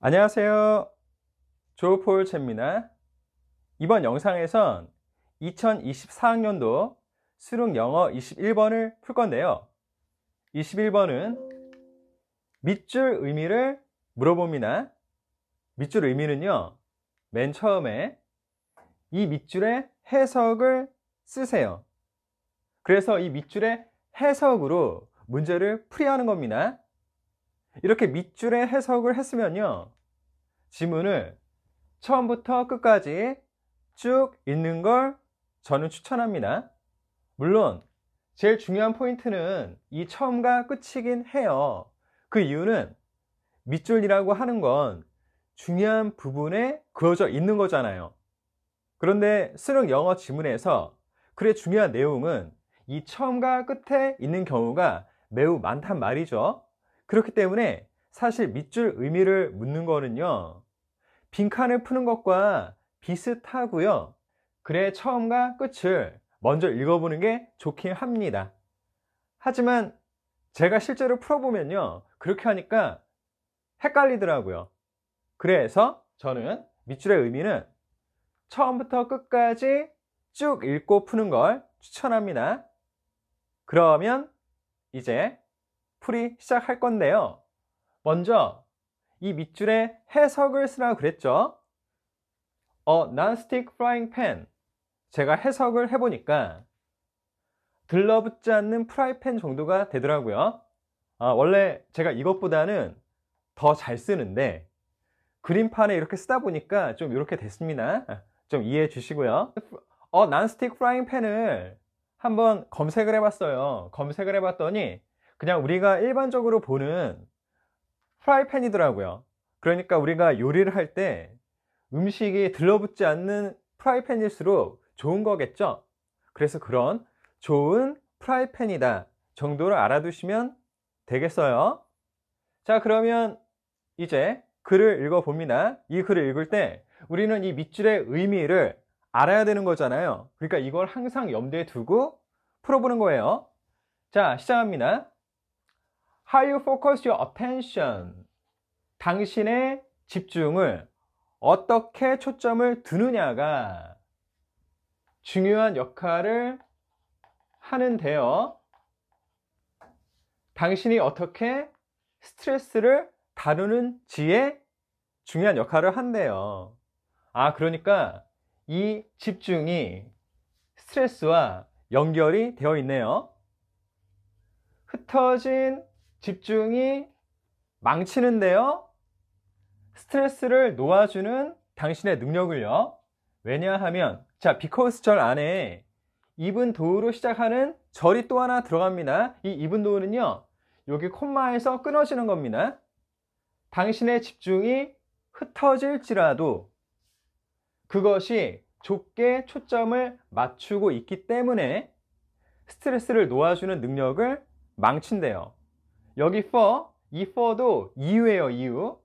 안녕하세요 조폴 채입니다 이번 영상에선 2024학년도 수능 영어 21번을 풀 건데요 21번은 밑줄 의미를 물어봅니다 밑줄 의미는요 맨 처음에 이 밑줄의 해석을 쓰세요 그래서 이 밑줄의 해석으로 문제를 풀이하는 겁니다 이렇게 밑줄에 해석을 했으면요. 지문을 처음부터 끝까지 쭉 읽는 걸 저는 추천합니다. 물론 제일 중요한 포인트는 이 처음과 끝이긴 해요. 그 이유는 밑줄이라고 하는 건 중요한 부분에 그어져 있는 거잖아요. 그런데 수능 영어 지문에서 글의 중요한 내용은 이 처음과 끝에 있는 경우가 매우 많단 말이죠. 그렇기 때문에 사실 밑줄 의미를 묻는 거는요 빈칸을 푸는 것과 비슷하고요 글의 처음과 끝을 먼저 읽어보는 게 좋긴 합니다 하지만 제가 실제로 풀어보면요 그렇게 하니까 헷갈리더라고요 그래서 저는 밑줄의 의미는 처음부터 끝까지 쭉 읽고 푸는 걸 추천합니다 그러면 이제 풀이 시작할 건데요. 먼저 이 밑줄에 해석을 쓰라고 그랬죠. A 어, non-stick frying pan. 제가 해석을 해보니까 들러붙지 않는 프라이팬 정도가 되더라고요. 아, 원래 제가 이것보다는 더 잘 쓰는데 그림판에 이렇게 쓰다 보니까 좀 이렇게 됐습니다. 아, 좀 이해해 주시고요. 어, 난스틱 프라잉팬을 한번 검색을 해봤어요. 검색을 해봤더니 그냥 우리가 일반적으로 보는 프라이팬이더라고요. 그러니까 우리가 요리를 할 때 음식이 들러붙지 않는 프라이팬일수록 좋은 거겠죠? 그래서 그런 좋은 프라이팬이다 정도를 알아두시면 되겠어요. 자, 그러면 이제 글을 읽어봅니다. 이 글을 읽을 때 우리는 이 밑줄의 의미를 알아야 되는 거잖아요. 그러니까 이걸 항상 염두에 두고 풀어보는 거예요. 자, 시작합니다. How you focus your attention. 당신의 집중을 어떻게 초점을 두느냐가 중요한 역할을 하는데요. 당신이 어떻게 스트레스를 다루는지에 중요한 역할을 한대요. 아, 그러니까 이 집중이 스트레스와 연결이 되어 있네요. 흩어진 집중이 망치는데요. 스트레스를 놓아주는 당신의 능력을요. 왜냐하면 자 비커스 절 안에 이분 도우로 시작하는 절이 또 하나 들어갑니다. 이 이분 도우는요. 여기 콤마에서 끊어지는 겁니다. 당신의 집중이 흩어질지라도 그것이 좁게 초점을 맞추고 있기 때문에 스트레스를 놓아주는 능력을 망친대요. 여기 for, 이 for도 이유예요, 이유.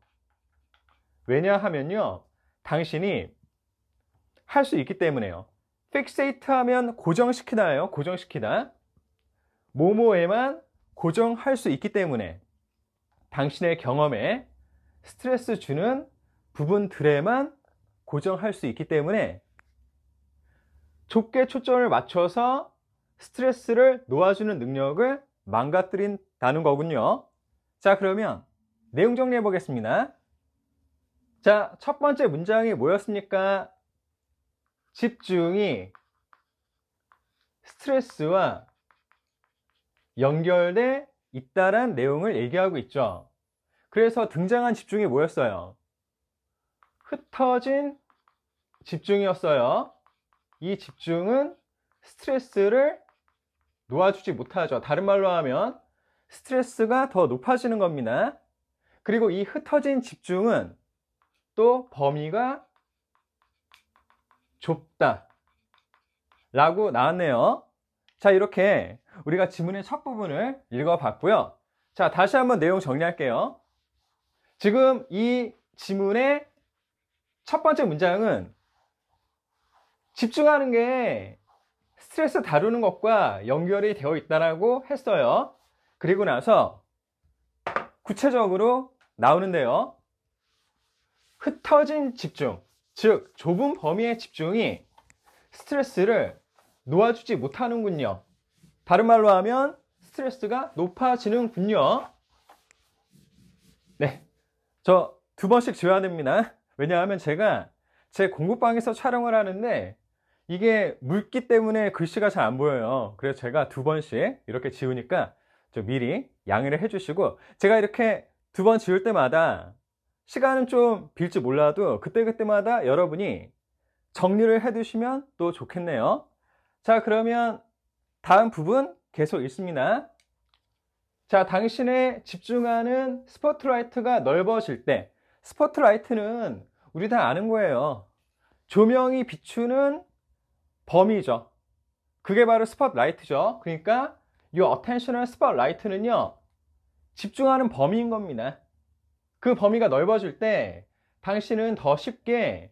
왜냐하면요, 당신이 할 수 있기 때문에요. fixate 하면 고정시키다예요, 고정시키다. 모모에만 고정할 수 있기 때문에 당신의 경험에 스트레스 주는 부분들에만 고정할 수 있기 때문에 좁게 초점을 맞춰서 스트레스를 놓아주는 능력을 망가뜨린 라는 거군요. 자 그러면 내용 정리해 보겠습니다. 자첫 번째 문장이 뭐였습니까? 집중이 스트레스와 연결돼 있다란 내용을 얘기하고 있죠. 그래서 등장한 집중이 뭐였어요? 흩어진 집중이었어요. 이 집중은 스트레스를 놓아주지 못하죠. 다른 말로 하면 스트레스가 더 높아지는 겁니다. 그리고 이 흩어진 집중은 또 범위가 좁다 라고 나왔네요. 자, 이렇게 우리가 지문의 첫 부분을 읽어봤고요. 자, 다시 한번 내용 정리할게요. 지금 이 지문의 첫 번째 문장은 집중하는 게 스트레스 다루는 것과 연결이 되어 있다라고 했어요. 그리고 나서 구체적으로 나오는데요. 흩어진 집중, 즉 좁은 범위의 집중이 스트레스를 놓아주지 못하는군요. 다른 말로 하면 스트레스가 높아지는군요. 네, 저 두 번씩 지어야 됩니다. 왜냐하면 제가 제 공부방에서 촬영을 하는데 이게 묽기 때문에 글씨가 잘 안 보여요. 그래서 제가 두 번씩 이렇게 지우니까 좀 미리 양해를 해주시고 제가 이렇게 두 번 지울 때마다 시간은 좀 빌지 몰라도 그때그때마다 여러분이 정리를 해두시면 또 좋겠네요. 자 그러면 다음 부분 계속 있습니다. 자 당신의 집중하는 스포트라이트가 넓어질 때 스포트라이트는 우리 다 아는 거예요. 조명이 비추는 범위죠. 그게 바로 스포트라이트죠. 그러니까 이 o u r attentional spotlight는요. 집중하는 범위인 겁니다. 그 범위가 넓어질 때 당신은 더 쉽게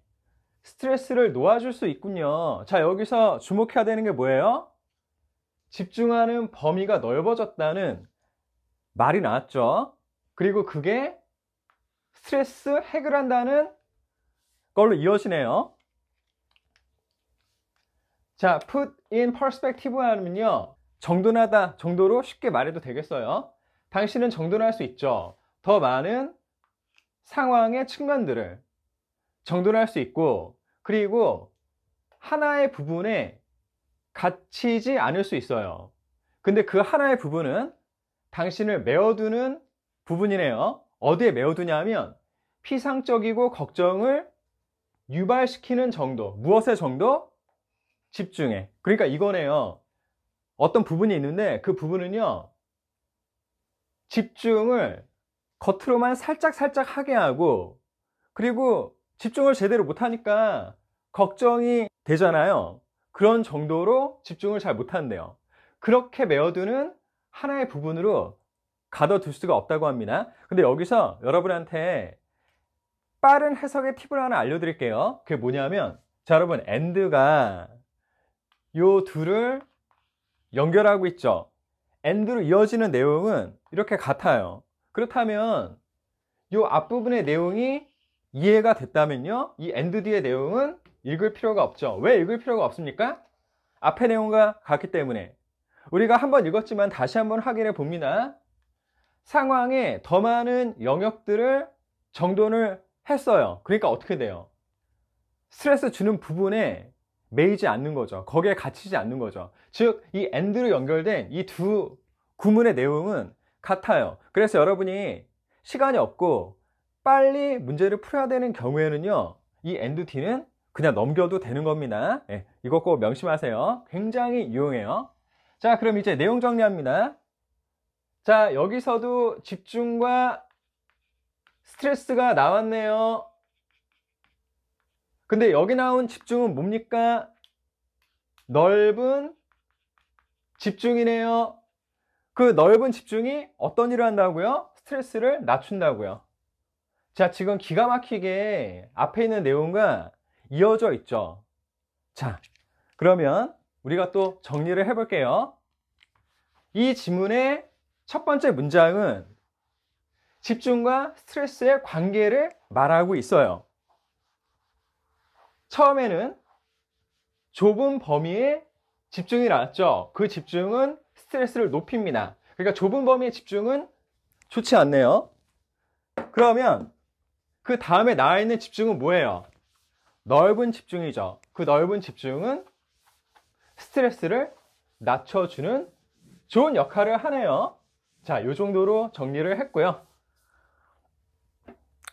스트레스를 놓아줄 수 있군요. 자, 여기서 주목해야 되는 게 뭐예요? 집중하는 범위가 넓어졌다는 말이 나왔죠. 그리고 그게 스트레스 해결한다는 걸로 이어지네요. 자, put in perspective 하면요. 정돈하다 정도로 쉽게 말해도 되겠어요? 당신은 정돈할 수 있죠. 더 많은 상황의 측면들을 정돈할 수 있고 그리고 하나의 부분에 갇히지 않을 수 있어요. 근데 그 하나의 부분은 당신을 메어두는 부분이네요. 어디에 메어두냐면 피상적이고 걱정을 유발시키는 정도, 무엇의 정도? 집중해. 그러니까 이거네요. 어떤 부분이 있는데 그 부분은요 집중을 겉으로만 살짝 살짝 하게 하고 그리고 집중을 제대로 못하니까 걱정이 되잖아요 그런 정도로 집중을 잘 못한대요 그렇게 메어두는 하나의 부분으로 가둬둘 수가 없다고 합니다 근데 여기서 여러분한테 빠른 해석의 팁을 하나 알려드릴게요 그게 뭐냐면 자 여러분 엔드가 요 둘을 연결하고 있죠. 엔드로 이어지는 내용은 이렇게 같아요. 그렇다면 이 앞부분의 내용이 이해가 됐다면요. 이 엔드 d 뒤의 내용은 읽을 필요가 없죠. 왜 읽을 필요가 없습니까? 앞에 내용과 같기 때문에 우리가 한번 읽었지만 다시 한번 확인해 봅니다. 상황에 더 많은 영역들을 정돈을 했어요. 그러니까 어떻게 돼요? 스트레스 주는 부분에 매이지 않는 거죠. 거기에 갇히지 않는 거죠. 즉, 이 a 드로 연결된 이 두 구문의 내용은 같아요. 그래서 여러분이 시간이 없고 빨리 문제를 풀어야 되는 경우에는요, 이 a 드 d 는 그냥 넘겨도 되는 겁니다. 예, 이것 꼭 명심하세요. 굉장히 유용해요. 자, 그럼 이제 내용 정리합니다. 자, 여기서도 집중과 스트레스가 나왔네요. 근데 여기 나온 집중은 뭡니까? 넓은 집중이네요. 그 넓은 집중이 어떤 일을 한다고요? 스트레스를 낮춘다고요. 자, 지금 기가 막히게 앞에 있는 내용과 이어져 있죠. 자, 그러면 우리가 또 정리를 해볼게요. 이 지문의 첫 번째 문장은 집중과 스트레스의 관계를 말하고 있어요. 처음에는 좁은 범위에 집중이 나왔죠. 그 집중은 스트레스를 높입니다. 그러니까 좁은 범위에 집중은 좋지 않네요. 그러면 그 다음에 나와 있는 집중은 뭐예요? 넓은 집중이죠. 그 넓은 집중은 스트레스를 낮춰주는 좋은 역할을 하네요. 자, 이 정도로 정리를 했고요.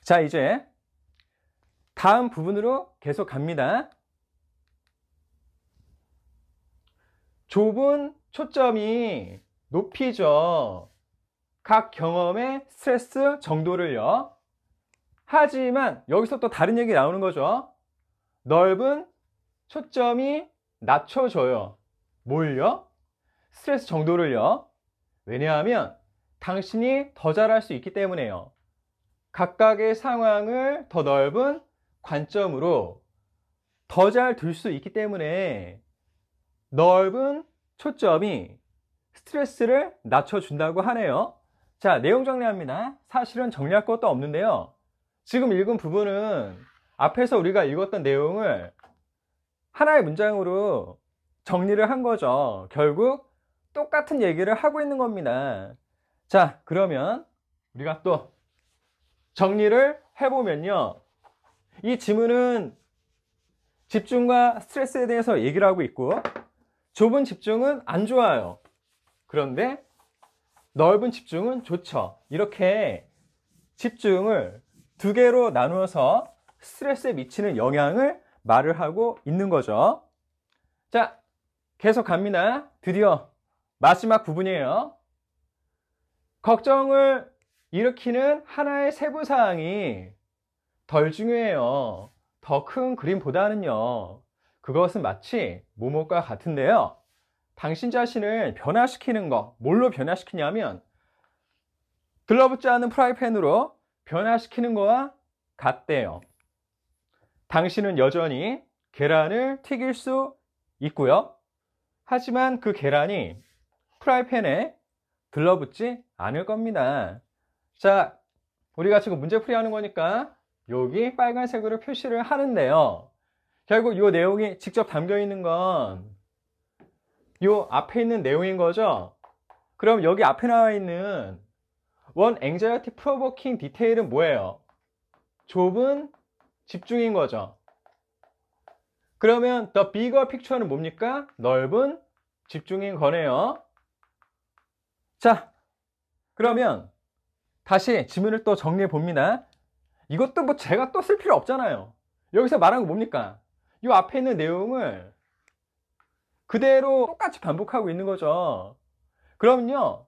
자, 이제 다음 부분으로 계속 갑니다. 좁은 초점이 높이죠. 각 경험의 스트레스 정도를요. 하지만 여기서 또 다른 얘기 나오는 거죠. 넓은 초점이 낮춰져요 뭘요? 스트레스 정도를요. 왜냐하면 당신이 더 잘할 수 있기 때문에요. 각각의 상황을 더 넓은 관점으로 더 잘 들 수 있기 때문에 넓은 초점이 스트레스를 낮춰준다고 하네요. 자, 내용 정리합니다. 사실은 정리할 것도 없는데요. 지금 읽은 부분은 앞에서 우리가 읽었던 내용을 하나의 문장으로 정리를 한 거죠. 결국 똑같은 얘기를 하고 있는 겁니다. 자, 그러면 우리가 또 정리를 해보면요. 이 지문은 집중과 스트레스에 대해서 얘기를 하고 있고 좁은 집중은 안 좋아요. 그런데 넓은 집중은 좋죠. 이렇게 집중을 두 개로 나누어서 스트레스에 미치는 영향을 말을 하고 있는 거죠. 자, 계속 갑니다. 드디어 마지막 부분이에요. 걱정을 일으키는 하나의 세부사항이 덜 중요해요. 더 큰 그림보다는요. 그것은 마치 모모과 같은데요. 당신 자신을 변화시키는 거, 뭘로 변화시키냐면, 들러붙지 않은 프라이팬으로 변화시키는 거와 같대요. 당신은 여전히 계란을 튀길 수 있고요. 하지만 그 계란이 프라이팬에 들러붙지 않을 겁니다. 자, 우리가 지금 문제풀이 하는 거니까 여기 빨간색으로 표시를 하는데요. 결국 이 내용이 직접 담겨 있는 건 이 앞에 있는 내용인 거죠. 그럼 여기 앞에 나와 있는 원 앵자이어티 프로버킹 디테일은 뭐예요? 좁은 집중인 거죠. 그러면 더비 i 픽처는 뭡니까? 넓은 집중인 거네요. 자, 그러면 다시 지문을 또 정리해 봅니다. 이것도 뭐 제가 또 쓸 필요 없잖아요. 여기서 말한는거 뭡니까? 이 앞에 있는 내용을 그대로 똑같이 반복하고 있는 거죠. 그럼요.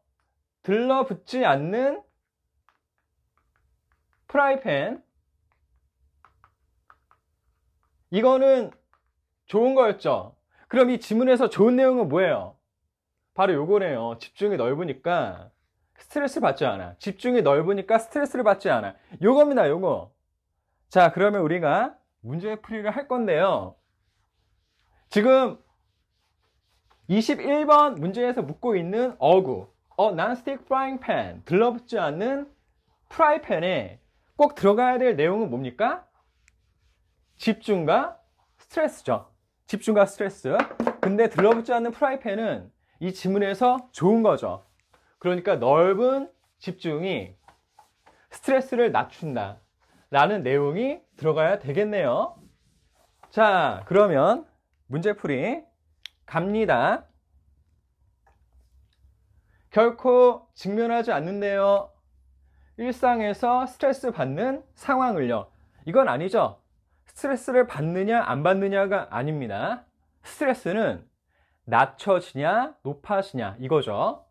들러붙지 않는 프라이팬 이거는 좋은 거였죠. 그럼 이 지문에서 좋은 내용은 뭐예요? 바로 요거네요. 집중이 넓으니까 스트레스 받지 않아. 집중이 넓으니까 스트레스를 받지 않아. 요겁니다, 요거. 자, 그러면 우리가 문제 풀이를 할 건데요. 지금 21번 문제에서 묻고 있는 어구. 어, 난스틱 프라잉팬. 들러붙지 않는 프라이팬에 꼭 들어가야 될 내용은 뭡니까? 집중과 스트레스죠. 집중과 스트레스. 근데 들러붙지 않는 프라이팬은 이 지문에서 좋은 거죠. 그러니까 넓은 집중이 스트레스를 낮춘다 라는 내용이 들어가야 되겠네요 자 그러면 문제풀이 갑니다 결코 직면하지 않는데요 일상에서 스트레스 받는 상황을요 이건 아니죠 스트레스를 받느냐 안 받느냐가 아닙니다 스트레스는 낮춰지냐 높아지냐 이거죠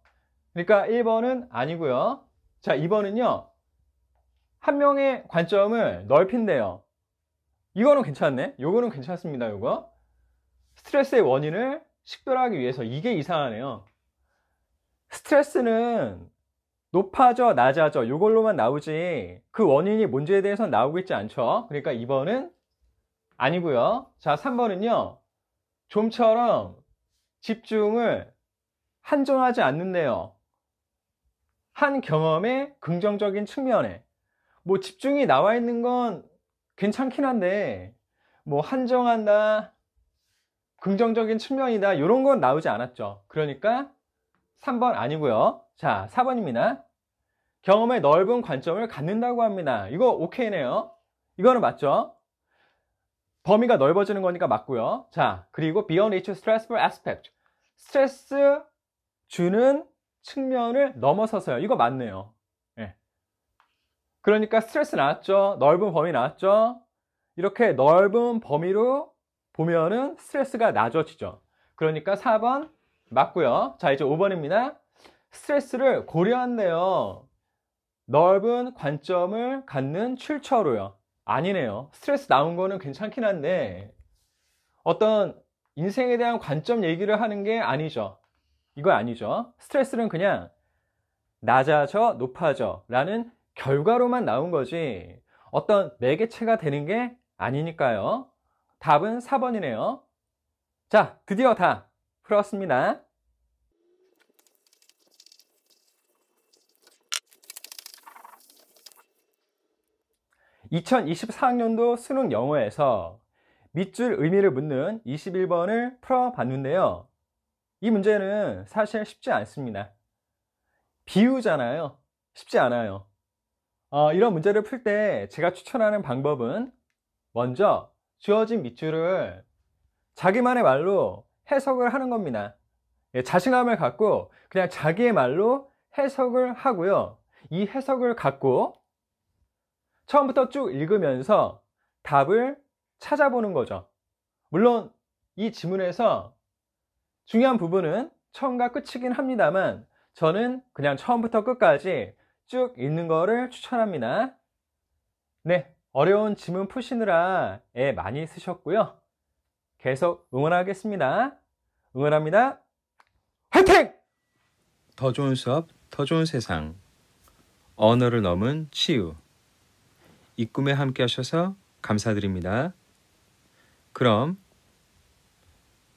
그러니까 1번은 아니고요. 자, 2번은요. 한 명의 관점을 넓힌대요. 이거는 괜찮네. 요거는 괜찮습니다. 요거. 스트레스의 원인을 식별하기 위해서 이게 이상하네요. 스트레스는 높아져 낮아져 요걸로만 나오지 그 원인이 문제에대해서 나오고 있지 않죠. 그러니까 2번은 아니고요. 자, 3번은요. 좀처럼 집중을 한정하지 않는데요. 한 경험의 긍정적인 측면에 뭐 집중이 나와 있는 건 괜찮긴 한데 뭐 한정한다 긍정적인 측면이다 이런 건 나오지 않았죠 그러니까 3번 아니고요 자 4번입니다 경험의 넓은 관점을 갖는다고 합니다 이거 오케이네요 이거는 맞죠 범위가 넓어지는 거니까 맞고요 자 그리고 beyond each stressful aspect 스트레스 주는 측면을 넘어서서요. 이거 맞네요. 예. 그러니까 스트레스 나왔죠. 넓은 범위 나왔죠. 이렇게 넓은 범위로 보면은 스트레스가 낮아지죠. 그러니까 4번 맞고요. 자, 이제 5번입니다. 스트레스를 고려한대요. 넓은 관점을 갖는 출처로요. 아니네요. 스트레스 나온 거는 괜찮긴 한데 어떤 인생에 대한 관점 얘기를 하는 게 아니죠. 이거 아니죠. 스트레스는 그냥 낮아져, 높아져 라는 결과로만 나온 거지 어떤 매개체가 되는 게 아니니까요. 답은 4번이네요. 자, 드디어 다 풀었습니다. (2024학년도) 수능 영어에서 밑줄 의미를 묻는 21번을 풀어봤는데요 이 문제는 사실 쉽지 않습니다. 비유잖아요. 쉽지 않아요. 어, 이런 문제를 풀 때 제가 추천하는 방법은 먼저 주어진 밑줄을 자기만의 말로 해석을 하는 겁니다. 예, 자신감을 갖고 그냥 자기의 말로 해석을 하고요. 이 해석을 갖고 처음부터 쭉 읽으면서 답을 찾아보는 거죠. 물론 이 지문에서 중요한 부분은 처음과 끝이긴 합니다만 저는 그냥 처음부터 끝까지 쭉 읽는 거를 추천합니다. 네, 어려운 지문 푸시느라 애 많이 쓰셨고요. 계속 응원하겠습니다. 응원합니다. 화이팅! 더 좋은 수업, 더 좋은 세상. 언어를 넘은 치유. 이 꿈에 함께 하셔서 감사드립니다. 그럼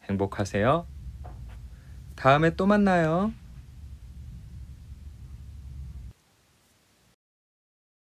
행복하세요. 다음에 또 만나요.